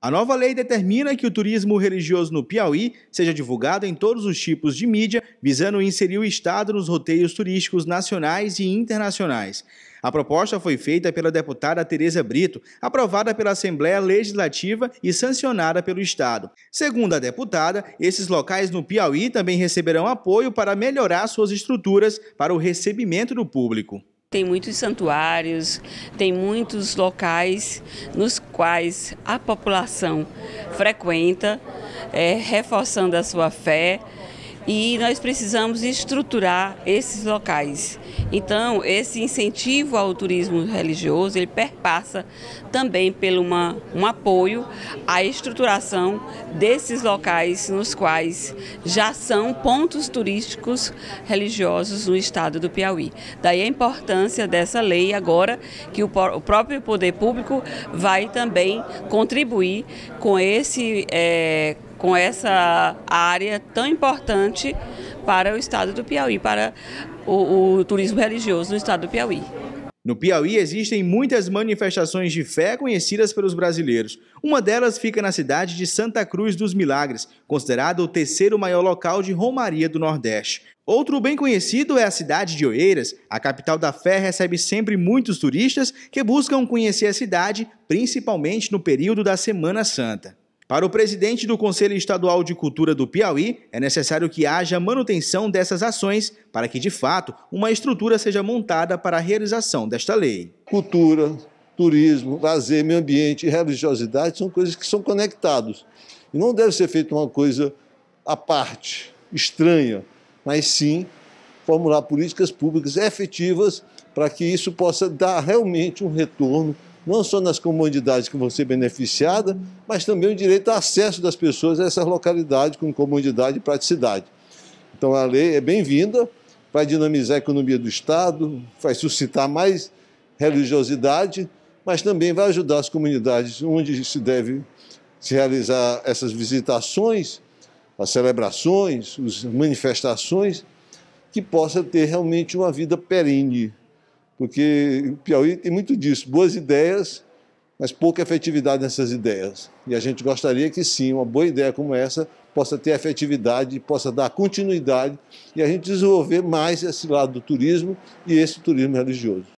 A nova lei determina que o turismo religioso no Piauí seja divulgado em todos os tipos de mídia, visando inserir o Estado nos roteiros turísticos nacionais e internacionais. A proposta foi feita pela deputada Tereza Brito, aprovada pela Assembleia Legislativa e sancionada pelo Estado. Segundo a deputada, esses locais no Piauí também receberão apoio para melhorar suas estruturas para o recebimento do público. Tem muitos santuários, tem muitos locais nos quais a população frequenta, é, reforçando a sua fé e nós precisamos estruturar esses locais. Então, esse incentivo ao turismo religioso, ele perpassa também pelo uma, um apoio à estruturação desses locais nos quais já são pontos turísticos religiosos no estado do Piauí. Daí a importância dessa lei agora, que o, o próprio poder público vai também contribuir com esse é, com essa área tão importante para o estado do Piauí, para o, o turismo religioso do estado do Piauí. No Piauí existem muitas manifestações de fé conhecidas pelos brasileiros. Uma delas fica na cidade de Santa Cruz dos Milagres, considerado o terceiro maior local de romaria do Nordeste. Outro bem conhecido é a cidade de Oeiras. A capital da fé recebe sempre muitos turistas que buscam conhecer a cidade, principalmente no período da Semana Santa. Para o presidente do Conselho Estadual de Cultura do Piauí, é necessário que haja manutenção dessas ações para que, de fato, uma estrutura seja montada para a realização desta lei. Cultura, turismo, lazer, meio ambiente e religiosidade são coisas que são conectados. E não deve ser feita uma coisa à parte, estranha, mas sim formular políticas públicas efetivas para que isso possa dar realmente um retorno não só nas comunidades que vão ser beneficiadas, mas também o direito ao acesso das pessoas a essas localidades com comodidade e praticidade. Então a lei é bem-vinda, vai dinamizar a economia do Estado, vai suscitar mais religiosidade, mas também vai ajudar as comunidades onde se deve se realizar essas visitações, as celebrações, as manifestações, que possa ter realmente uma vida perene porque o Piauí tem muito disso, boas ideias, mas pouca efetividade nessas ideias. E a gente gostaria que sim, uma boa ideia como essa possa ter efetividade, possa dar continuidade e a gente desenvolver mais esse lado do turismo e esse turismo religioso.